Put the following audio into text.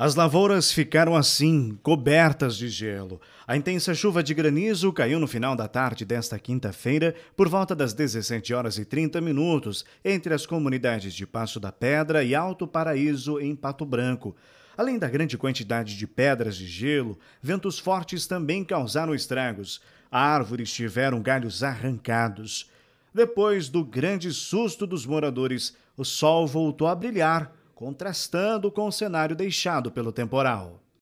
As lavouras ficaram assim, cobertas de gelo. A intensa chuva de granizo caiu no final da tarde desta quinta-feira, por volta das 17 horas e 30 minutos, entre as comunidades de Passo da Pedra e Alto Paraíso, em Pato Branco. Além da grande quantidade de pedras de gelo, ventos fortes também causaram estragos. Árvores tiveram galhos arrancados. Depois do grande susto dos moradores, o sol voltou a brilhar contrastando com o cenário deixado pelo temporal.